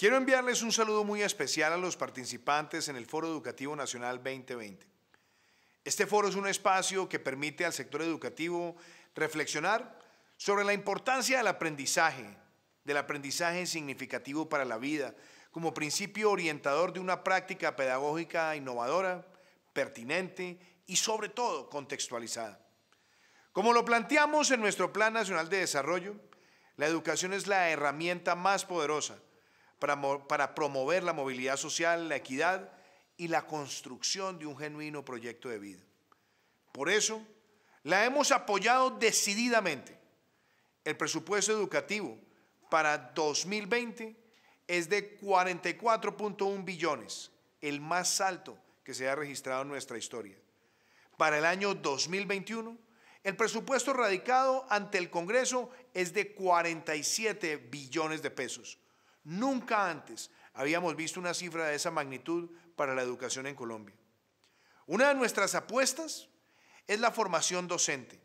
Quiero enviarles un saludo muy especial a los participantes en el Foro Educativo Nacional 2020. Este foro es un espacio que permite al sector educativo reflexionar sobre la importancia del aprendizaje, del aprendizaje significativo para la vida, como principio orientador de una práctica pedagógica innovadora, pertinente y sobre todo contextualizada. Como lo planteamos en nuestro Plan Nacional de Desarrollo, la educación es la herramienta más poderosa para, promover la movilidad social, la equidad y la construcción de un genuino proyecto de vida. Por eso, la hemos apoyado decididamente. El presupuesto educativo para 2020 es de 44.1 billones, el más alto que se ha registrado en nuestra historia. Para el año 2021, el presupuesto radicado ante el Congreso es de 47 billones de pesos, Nunca antes habíamos visto una cifra de esa magnitud para la educación en Colombia. Una de nuestras apuestas es la formación docente.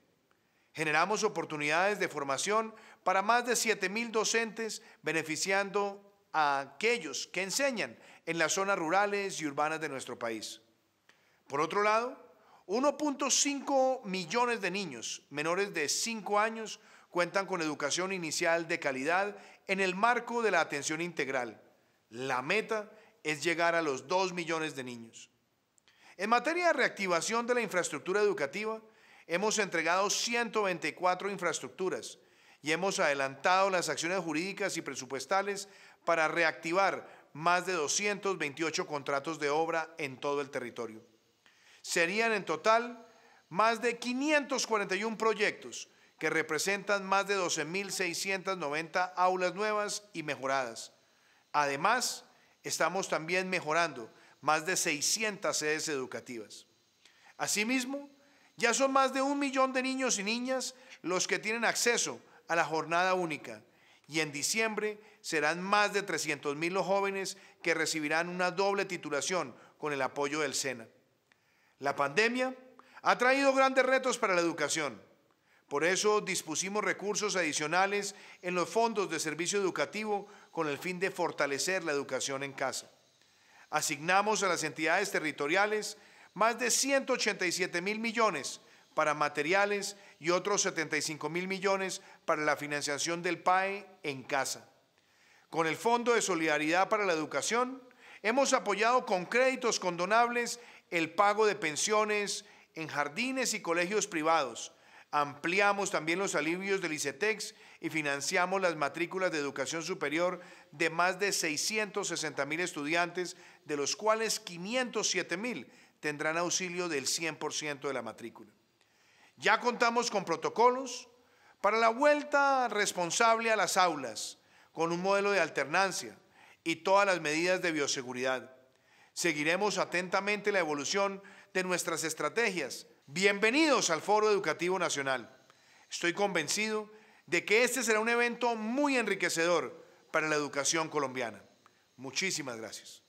Generamos oportunidades de formación para más de 7.000 docentes, beneficiando a aquellos que enseñan en las zonas rurales y urbanas de nuestro país. Por otro lado, 1.5 millones de niños menores de 5 años cuentan con educación inicial de calidad en el marco de la atención integral. La meta es llegar a los 2 millones de niños. En materia de reactivación de la infraestructura educativa, hemos entregado 124 infraestructuras y hemos adelantado las acciones jurídicas y presupuestales para reactivar más de 228 contratos de obra en todo el territorio. Serían en total más de 541 proyectos que representan más de 12.690 aulas nuevas y mejoradas. Además, estamos también mejorando más de 600 sedes educativas. Asimismo, ya son más de un millón de niños y niñas los que tienen acceso a la jornada única y en diciembre serán más de 300.000 los jóvenes que recibirán una doble titulación con el apoyo del SENA. La pandemia ha traído grandes retos para la educación por eso dispusimos recursos adicionales en los fondos de servicio educativo con el fin de fortalecer la educación en casa. Asignamos a las entidades territoriales más de 187 mil millones para materiales y otros 75 mil millones para la financiación del PAE en casa. Con el Fondo de Solidaridad para la Educación, hemos apoyado con créditos condonables el pago de pensiones en jardines y colegios privados, Ampliamos también los alivios del ICETEX y financiamos las matrículas de educación superior de más de 660 mil estudiantes, de los cuales 507 mil tendrán auxilio del 100% de la matrícula. Ya contamos con protocolos para la vuelta responsable a las aulas, con un modelo de alternancia y todas las medidas de bioseguridad. Seguiremos atentamente la evolución de nuestras estrategias Bienvenidos al Foro Educativo Nacional. Estoy convencido de que este será un evento muy enriquecedor para la educación colombiana. Muchísimas gracias.